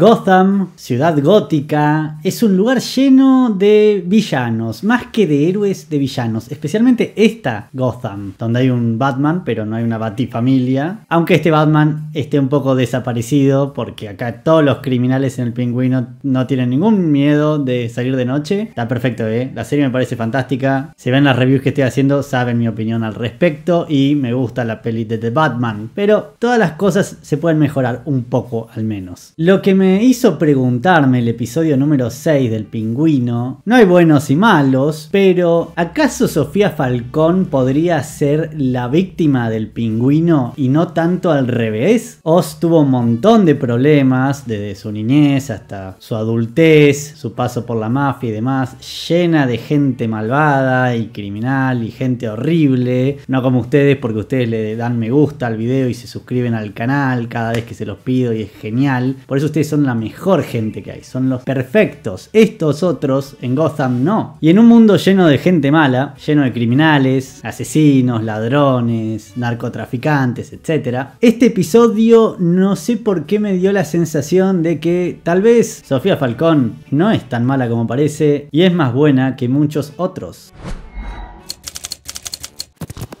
Gotham, ciudad gótica, es un lugar lleno de villanos, más que de héroes de villanos, especialmente esta Gotham, donde hay un Batman, pero no hay una Batifamilia, aunque este Batman esté un poco desaparecido, porque acá todos los criminales en el pingüino no tienen ningún miedo de salir de noche. Está perfecto, ¿eh? La serie me parece fantástica, se si ven las reviews que estoy haciendo, saben mi opinión al respecto y me gusta la peli de The Batman, pero todas las cosas se pueden mejorar un poco al menos. Lo que me hizo preguntarme el episodio número 6 del pingüino, no hay buenos y malos, pero ¿acaso Sofía Falcón podría ser la víctima del pingüino y no tanto al revés? Oz tuvo un montón de problemas desde su niñez hasta su adultez, su paso por la mafia y demás, llena de gente malvada y criminal y gente horrible, no como ustedes porque ustedes le dan me gusta al video y se suscriben al canal cada vez que se los pido y es genial, por eso ustedes son la mejor gente que hay, son los perfectos. Estos otros en Gotham no. Y en un mundo lleno de gente mala, lleno de criminales, asesinos, ladrones, narcotraficantes, etc., este episodio no sé por qué me dio la sensación de que tal vez Sofía Falcón no es tan mala como parece y es más buena que muchos otros.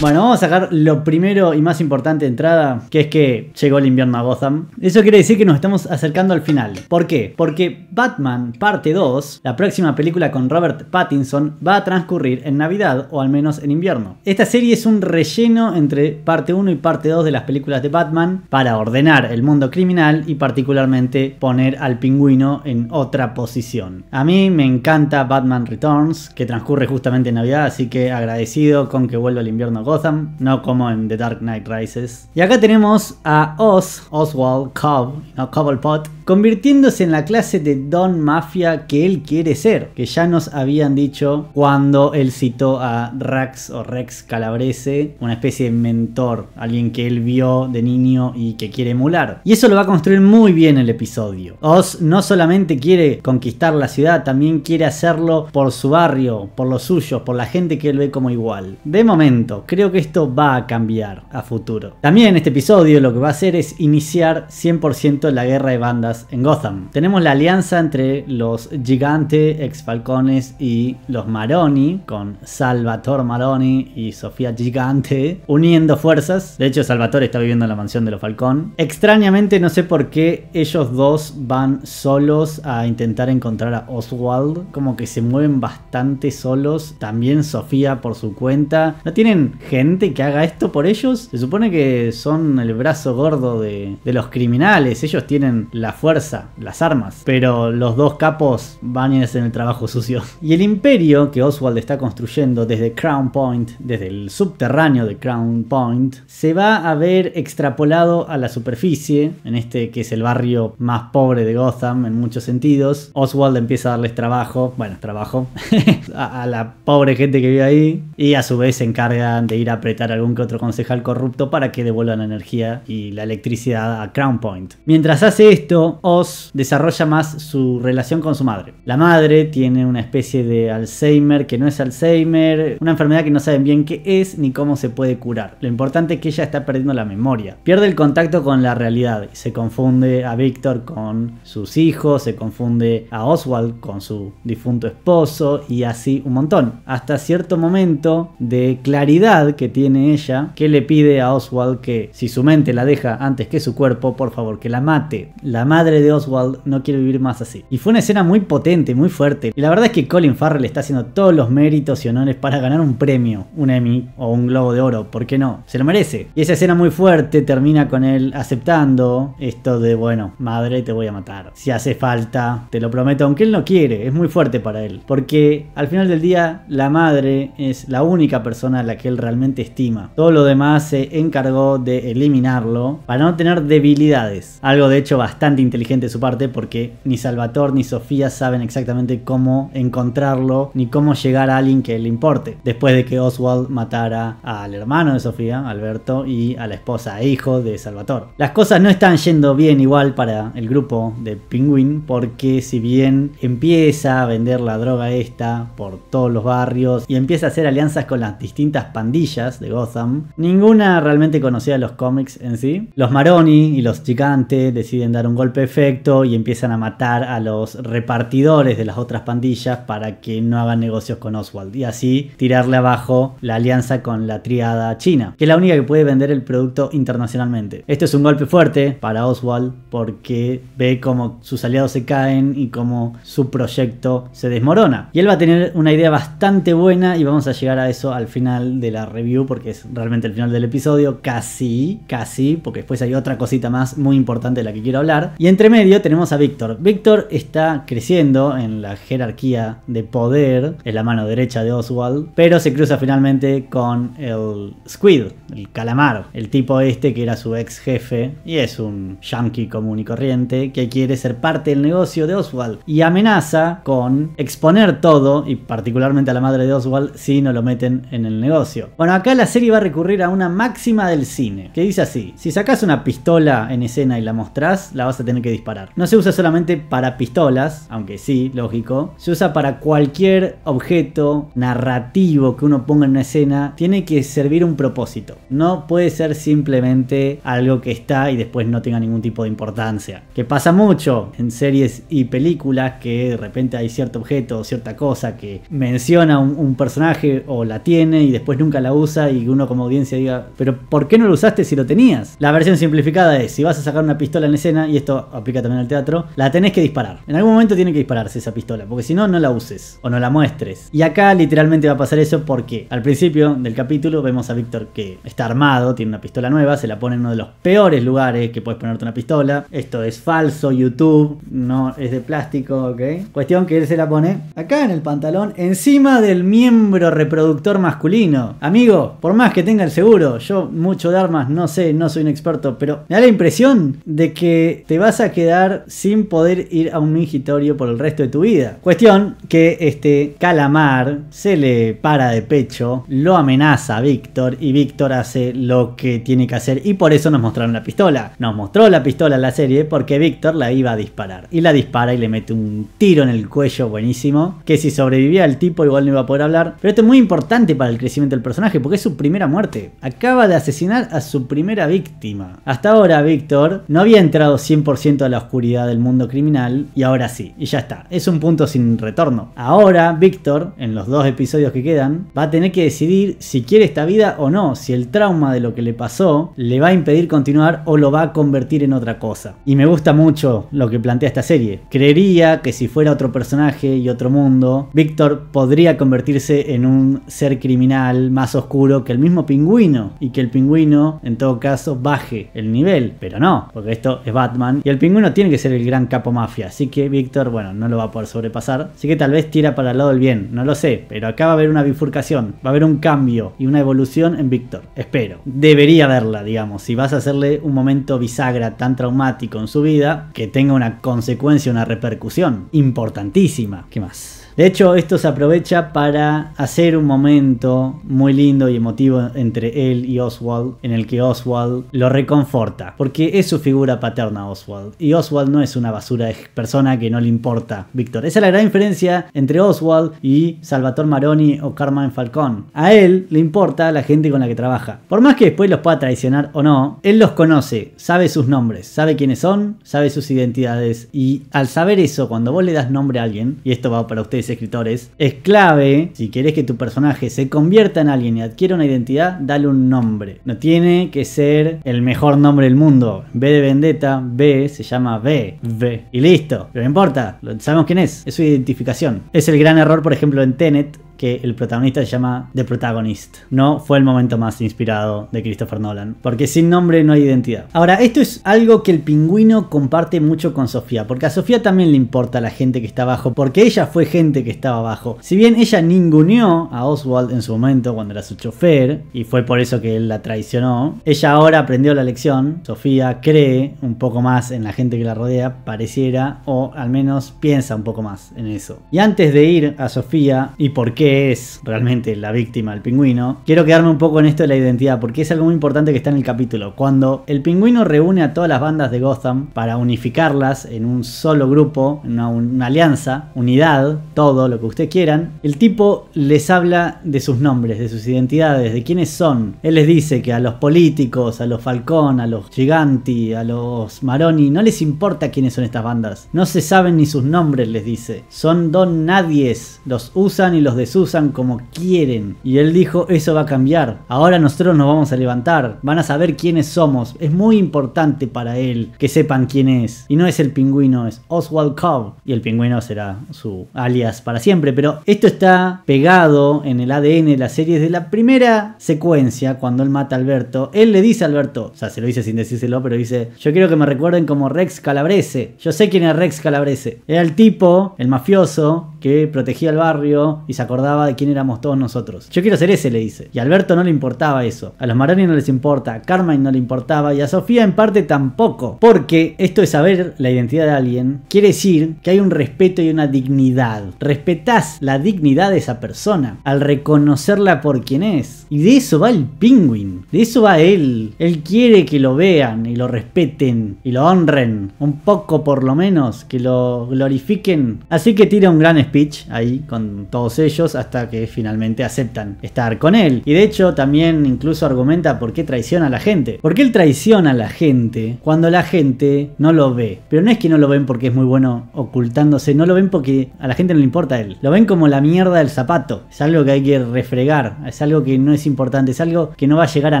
Bueno, vamos a sacar lo primero y más importante de entrada, que es que llegó el invierno a Gotham. Eso quiere decir que nos estamos acercando al final. ¿Por qué? Porque Batman Parte 2, la próxima película con Robert Pattinson, va a transcurrir en Navidad o al menos en invierno. Esta serie es un relleno entre parte 1 y parte 2 de las películas de Batman para ordenar el mundo criminal y particularmente poner al pingüino en otra posición. A mí me encanta Batman Returns, que transcurre justamente en Navidad, así que agradecido con que vuelva el invierno a Gotham no como en The Dark Knight Rises. Y acá tenemos a Oz, Oswald Cobb, no Cobblepot, convirtiéndose en la clase de Don Mafia que él quiere ser, que ya nos habían dicho cuando él citó a Rax o Rex Calabrese, una especie de mentor, alguien que él vio de niño y que quiere emular. Y eso lo va a construir muy bien el episodio. Oz no solamente quiere conquistar la ciudad, también quiere hacerlo por su barrio, por los suyos, por la gente que él ve como igual. De momento, creo que esto va a cambiar a futuro. También en este episodio lo que va a hacer es iniciar 100% la guerra de bandas en Gotham. Tenemos la alianza entre los Gigante, falcones y los Maroni, con Salvatore Maroni y Sofía Gigante uniendo fuerzas. De hecho, Salvatore está viviendo en la mansión de los Falcón. Extrañamente, no sé por qué ellos dos van solos a intentar encontrar a Oswald. Como que se mueven bastante solos. También Sofía por su cuenta. ¿No tienen gente que haga esto por ellos? Se supone que son el brazo gordo de, de los criminales. Ellos tienen la fuerza, las armas, pero los dos capos van en el trabajo sucio. Y el imperio que Oswald está construyendo desde Crown Point, desde el subterráneo de Crown Point, se va a ver extrapolado a la superficie, en este que es el barrio más pobre de Gotham en muchos sentidos. Oswald empieza a darles trabajo, bueno, trabajo, a, la pobre gente que vive ahí y a su vez se encargan de ir a apretar a algún que otro concejal corrupto para que devuelvan la energía y la electricidad a Crown Point. Mientras hace esto, os Oz desarrolla más su relación con su madre. La madre tiene una especie de Alzheimer que no es Alzheimer, una enfermedad que no saben bien qué es ni cómo se puede curar. Lo importante es que ella está perdiendo la memoria. Pierde el contacto con la realidad se confunde a Víctor con sus hijos, se confunde a Oswald con su difunto esposo y así un montón. Hasta cierto momento de claridad que tiene ella que le pide a Oswald que si su mente la deja antes que su cuerpo, por favor que la mate. La madre de Oswald no quiere vivir más así. Y fue una escena muy potente, muy fuerte. Y la verdad es que Colin Farrell está haciendo todos los méritos y honores para ganar un premio, un Emmy o un Globo de Oro, ¿por qué no? Se lo merece. Y esa escena muy fuerte termina con él aceptando esto de, bueno, madre, te voy a matar. Si hace falta, te lo prometo, aunque él no quiere, es muy fuerte para él. Porque al final del día, la madre es la única persona a la que él realmente estima. Todo lo demás se encargó de eliminarlo para no tener debilidades. Algo de hecho bastante interesante inteligente de su parte porque ni Salvador ni Sofía saben exactamente cómo encontrarlo ni cómo llegar a alguien que le importe. Después de que Oswald matara al hermano de Sofía, Alberto, y a la esposa e hijo de Salvador. Las cosas no están yendo bien igual para el grupo de Pingüín porque si bien empieza a vender la droga esta por todos los barrios y empieza a hacer alianzas con las distintas pandillas de Gotham, ninguna realmente conocía los cómics en sí. Los Maroni y los Gigantes deciden dar un golpe efecto y empiezan a matar a los repartidores de las otras pandillas para que no hagan negocios con Oswald y así tirarle abajo la alianza con la triada china, que es la única que puede vender el producto internacionalmente. Esto es un golpe fuerte para Oswald porque ve como sus aliados se caen y como su proyecto se desmorona. Y él va a tener una idea bastante buena y vamos a llegar a eso al final de la review porque es realmente el final del episodio, casi, casi, porque después hay otra cosita más muy importante de la que quiero hablar. Y entre medio tenemos a Víctor. Víctor está creciendo en la jerarquía de poder, en la mano derecha de Oswald, pero se cruza finalmente con el Squid, el calamar, el tipo este que era su ex jefe y es un yankee común y corriente que quiere ser parte del negocio de Oswald y amenaza con exponer todo y particularmente a la madre de Oswald si no lo meten en el negocio. Bueno, acá la serie va a recurrir a una máxima del cine que dice así, si sacas una pistola en escena y la mostrás, la vas a tener que disparar. No se usa solamente para pistolas, aunque sí, lógico. Se usa para cualquier objeto narrativo que uno ponga en una escena. Tiene que servir un propósito. No puede ser simplemente algo que está y después no tenga ningún tipo de importancia. Que pasa mucho en series y películas que de repente hay cierto objeto o cierta cosa que menciona un, un personaje o la tiene y después nunca la usa y uno como audiencia diga, pero ¿por qué no lo usaste si lo tenías? La versión simplificada es, si vas a sacar una pistola en escena, y esto aplica también al teatro, la tenés que disparar. En algún momento tiene que dispararse esa pistola, porque si no, no la uses o no la muestres. Y acá literalmente va a pasar eso porque al principio del capítulo vemos a Víctor que está armado, tiene una pistola nueva, se la pone en uno de los peores lugares que puedes ponerte una pistola. Esto es falso, YouTube, no es de plástico, ¿ok? Cuestión que él se la pone acá en el pantalón, encima del miembro reproductor masculino. Amigo, por más que tenga el seguro, yo mucho de armas no sé, no soy un experto, pero me da la impresión de que te va vas a quedar sin poder ir a un mingitorio por el resto de tu vida. Cuestión que este calamar se le para de pecho, lo amenaza a Víctor y Víctor hace lo que tiene que hacer y por eso nos mostraron la pistola. Nos mostró la pistola en la serie porque Víctor la iba a disparar y la dispara y le mete un tiro en el cuello buenísimo que si sobrevivía el tipo igual no iba a poder hablar. Pero esto es muy importante para el crecimiento del personaje porque es su primera muerte. Acaba de asesinar a su primera víctima. Hasta ahora Víctor no había entrado 100% de la oscuridad del mundo criminal y ahora sí, y ya está, es un punto sin retorno. Ahora, Víctor, en los dos episodios que quedan, va a tener que decidir si quiere esta vida o no, si el trauma de lo que le pasó le va a impedir continuar o lo va a convertir en otra cosa. Y me gusta mucho lo que plantea esta serie. Creería que si fuera otro personaje y otro mundo, Víctor podría convertirse en un ser criminal más oscuro que el mismo pingüino y que el pingüino en todo caso baje el nivel, pero no, porque esto es Batman el pingüino tiene que ser el gran capo mafia, así que Víctor, bueno, no lo va a poder sobrepasar. Así que tal vez tira para el lado del bien, no lo sé, pero acá va a haber una bifurcación, va a haber un cambio y una evolución en Víctor. Espero. Debería haberla, digamos, si vas a hacerle un momento bisagra tan traumático en su vida, que tenga una consecuencia, una repercusión importantísima. ¿Qué más? De hecho, esto se aprovecha para hacer un momento muy lindo y emotivo entre él y Oswald, en el que Oswald lo reconforta, porque es su figura paterna Oswald, y Oswald no es una basura de persona que no le importa Víctor. Esa es la gran diferencia entre Oswald y Salvatore Maroni o Carmen Falcón. A él le importa la gente con la que trabaja. Por más que después los pueda traicionar o no, él los conoce, sabe sus nombres, sabe quiénes son, sabe sus identidades, y al saber eso, cuando vos le das nombre a alguien, y esto va para ustedes, escritores, es clave, si quieres que tu personaje se convierta en alguien y adquiera una identidad, dale un nombre. No tiene que ser el mejor nombre del mundo. B de Vendetta, B se llama B, B. Y listo, no importa, sabemos quién es, es su identificación. Es el gran error, por ejemplo, en Tenet, que el protagonista se llama The Protagonist. No fue el momento más inspirado de Christopher Nolan, porque sin nombre no hay identidad. Ahora, esto es algo que el pingüino comparte mucho con Sofía, porque a Sofía también le importa la gente que está abajo, porque ella fue gente que estaba abajo. Si bien ella ninguneó a Oswald en su momento cuando era su chofer, y fue por eso que él la traicionó, ella ahora aprendió la lección, Sofía cree un poco más en la gente que la rodea, pareciera, o al menos piensa un poco más en eso. Y antes de ir a Sofía y por qué, es realmente la víctima, el pingüino, quiero quedarme un poco en esto de la identidad, porque es algo muy importante que está en el capítulo. Cuando el pingüino reúne a todas las bandas de Gotham para unificarlas en un solo grupo, en una, alianza, unidad, todo lo que ustedes quieran, el tipo les habla de sus nombres, de sus identidades, de quiénes son. Él les dice que a los políticos, a los Falcón, a los Giganti, a los Maroni, no les importa quiénes son estas bandas. No se saben ni sus nombres, les dice. Son don nadies, los usan y los desusan usan como quieren. Y él dijo, eso va a cambiar. Ahora nosotros nos vamos a levantar. Van a saber quiénes somos. Es muy importante para él que sepan quién es. Y no es el pingüino, es Oswald Cobb. Y el pingüino será su alias para siempre. Pero esto está pegado en el ADN de la serie desde la primera secuencia, cuando él mata a Alberto. Él le dice a Alberto, o sea, se lo dice sin decírselo, pero dice, yo quiero que me recuerden como Rex Calabrese. Yo sé quién es Rex Calabrese. Era el tipo, el mafioso, que protegía el barrio y se acordaba de quién éramos todos nosotros. Yo quiero ser ese, le dice. Y a Alberto no le importaba eso. A los Maroni no les importa, a Carmine no le importaba y a Sofía en parte tampoco. Porque esto de saber la identidad de alguien quiere decir que hay un respeto y una dignidad. Respetás la dignidad de esa persona al reconocerla por quien es. Y de eso va el pingüin. De eso va él. Él quiere que lo vean y lo respeten y lo honren. Un poco por lo menos. Que lo glorifiquen. Así que tira un gran speech ahí con todos ellos hasta que finalmente aceptan estar con él. Y de hecho también incluso argumenta por qué traiciona a la gente. Porque él traiciona a la gente cuando la gente no lo ve. Pero no es que no lo ven porque es muy bueno ocultándose, no lo ven porque a la gente no le importa a él. Lo ven como la mierda del zapato. Es algo que hay que refregar, es algo que no es importante, es algo que no va a llegar a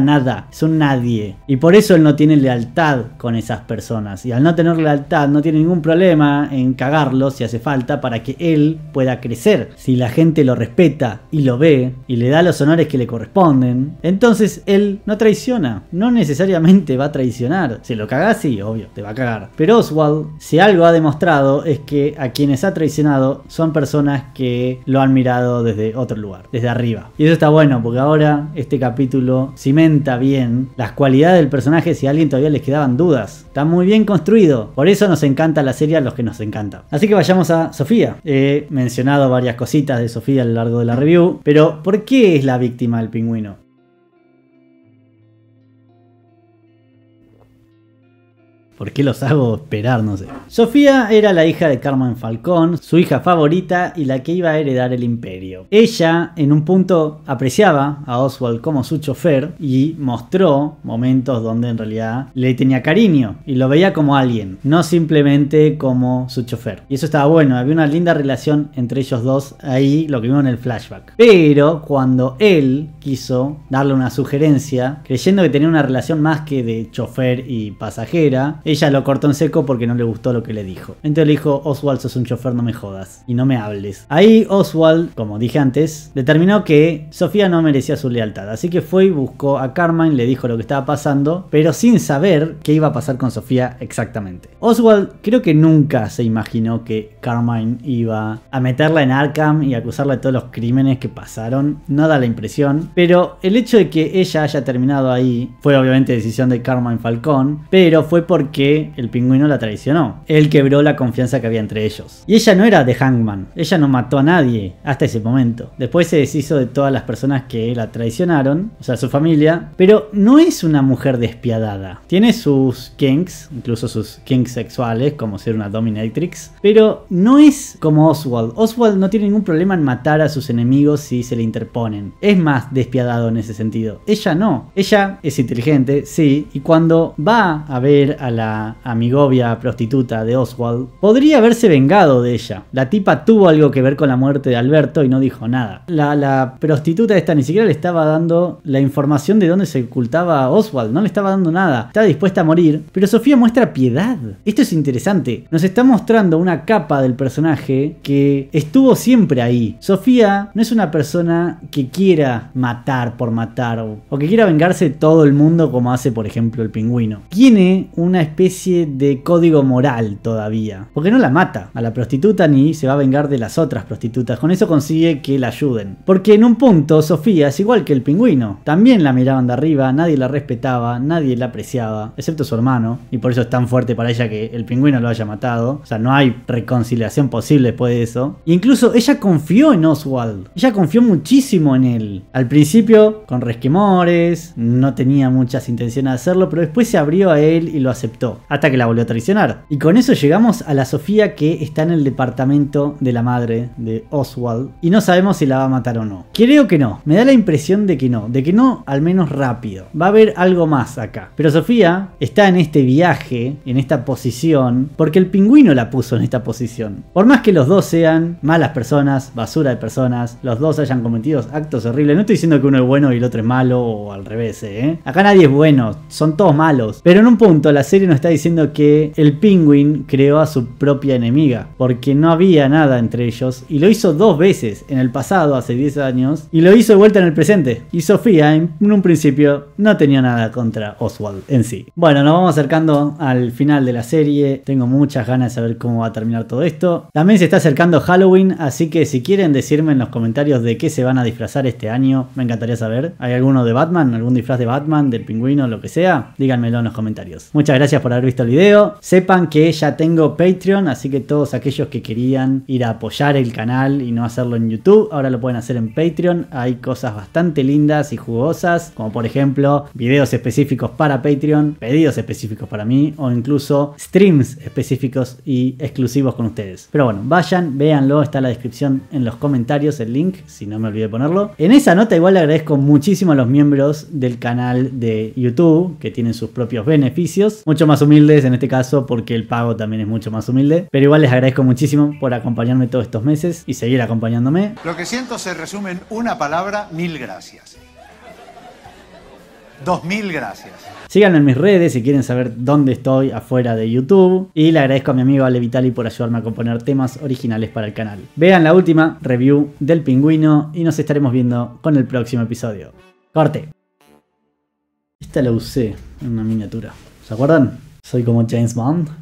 nada, es un nadie. Y por eso él no tiene lealtad con esas personas. Y al no tener lealtad no tiene ningún problema en cagarlo si hace falta para que él pueda crecer. Si la gente lo respeta y lo ve y le da los honores que le corresponden, entonces él no traiciona. No necesariamente va a traicionar. se lo cagás, sí, obvio, te va a cagar. Pero Oswald, si algo ha demostrado es que a quienes ha traicionado son personas que lo han mirado desde otro lugar, desde arriba. Y eso está bueno porque ahora este capítulo cimenta bien las cualidades del personaje si a alguien todavía les quedaban dudas. Está muy bien construido. Por eso nos encanta la serie a los que nos encanta. Así que vayamos a Sofía. He mencionado varias cositas de Sofía en largo de la review. Pero, ¿por qué es la víctima del pingüino? ¿Por qué los hago esperar? No sé. Sofía era la hija de Carmen Falcón, su hija favorita y la que iba a heredar el imperio. Ella, en un punto, apreciaba a Oswald como su chofer y mostró momentos donde en realidad le tenía cariño y lo veía como alguien, no simplemente como su chofer. Y eso estaba bueno, había una linda relación entre ellos dos ahí, lo que vimos en el flashback. Pero cuando él quiso darle una sugerencia, creyendo que tenía una relación más que de chofer y pasajera, ella lo cortó en seco porque no le gustó lo que le dijo. Entonces le dijo, Oswald, sos un chofer, no me jodas. Y no me hables. Ahí Oswald, como dije antes, determinó que Sofía no merecía su lealtad. Así que fue y buscó a Carmine, le dijo lo que estaba pasando, pero sin saber qué iba a pasar con Sofía exactamente. Oswald creo que nunca se imaginó que Carmine iba a meterla en Arkham y acusarla de todos los crímenes que pasaron. No da la impresión. Pero el hecho de que ella haya terminado ahí fue obviamente decisión de Carmine Falcón, pero fue porque que el pingüino la traicionó. Él quebró la confianza que había entre ellos. Y ella no era de Hangman, ella no mató a nadie hasta ese momento. Después se deshizo de todas las personas que la traicionaron, o sea, su familia, pero no es una mujer despiadada. Tiene sus kinks, incluso sus kinks sexuales, como ser una dominatrix, pero no es como Oswald. Oswald no tiene ningún problema en matar a sus enemigos si se le interponen. Es más despiadado en ese sentido. Ella no. Ella es inteligente, sí, y cuando va a ver a la amigovia prostituta de Oswald, podría haberse vengado de ella. La tipa tuvo algo que ver con la muerte de Alberto y no dijo nada. La, prostituta esta ni siquiera le estaba dando la información de dónde se ocultaba Oswald, no le estaba dando nada. está dispuesta a morir, pero Sofía muestra piedad. Esto es interesante. Nos está mostrando una capa del personaje que estuvo siempre ahí. Sofía no es una persona que quiera matar por matar o, que quiera vengarse todo el mundo como hace por ejemplo el pingüino. Tiene una especie de código moral todavía. Porque no la mata a la prostituta ni se va a vengar de las otras prostitutas. Con eso consigue que la ayuden. Porque en un punto Sofía es igual que el pingüino. También la miraban de arriba, nadie la respetaba, nadie la apreciaba, excepto su hermano. Y por eso es tan fuerte para ella que el pingüino lo haya matado. O sea, no hay reconciliación posible después de eso. incluso ella confió en Oswald. Ella confió muchísimo en él. Al principio, con resquemores, no tenía muchas intenciones de hacerlo, pero después se abrió a él y lo aceptó hasta que la volvió a traicionar. Y con eso llegamos a la Sofía que está en el departamento de la madre de Oswald y no sabemos si la va a matar o no. Creo que no, me da la impresión de que no, de que no al menos rápido. Va a haber algo más acá. Pero Sofía está en este viaje, en esta posición, porque el pingüino la puso en esta posición. Por más que los dos sean malas personas, basura de personas, los dos hayan cometido actos horribles, no estoy diciendo que uno es bueno y el otro es malo o al revés, ¿eh? Acá nadie es bueno, son todos malos. Pero en un punto la serie está diciendo que el Penguin creó a su propia enemiga, porque no había nada entre ellos, y lo hizo dos veces en el pasado, hace 10 años, y lo hizo de vuelta en el presente. Y Sofía, en un principio, no tenía nada contra Oswald en sí. Bueno, nos vamos acercando al final de la serie, tengo muchas ganas de saber cómo va a terminar todo esto. También se está acercando Halloween, así que si quieren decirme en los comentarios de qué se van a disfrazar este año, me encantaría saber. ¿Hay alguno de Batman? ¿Algún disfraz de Batman, del pingüino, lo que sea? Díganmelo en los comentarios. Muchas gracias por haber visto el video. Sepan que ya tengo Patreon, así que todos aquellos que querían ir a apoyar el canal y no hacerlo en YouTube, ahora lo pueden hacer en Patreon. Hay cosas bastante lindas y jugosas, como por ejemplo videos específicos para Patreon, pedidos específicos para mí o incluso streams específicos y exclusivos con ustedes. Pero bueno, vayan, véanlo, está la descripción en los comentarios el link, si no me olvidé ponerlo. En esa nota igual agradezco muchísimo a los miembros del canal de YouTube que tienen sus propios beneficios, mucho más más humildes, en este caso porque el pago también es mucho más humilde. Pero igual les agradezco muchísimo por acompañarme todos estos meses y seguir acompañándome. Lo que siento se resume en una palabra, mil gracias. Dos mil gracias. Síganme en mis redes si quieren saber dónde estoy afuera de YouTube. Y le agradezco a mi amigo Ale Vitali por ayudarme a componer temas originales para el canal. Vean la última review del pingüino y nos estaremos viendo con el próximo episodio. Corte. Esta la usé en una miniatura. ¿Se acuerdan? Soy como James Bond.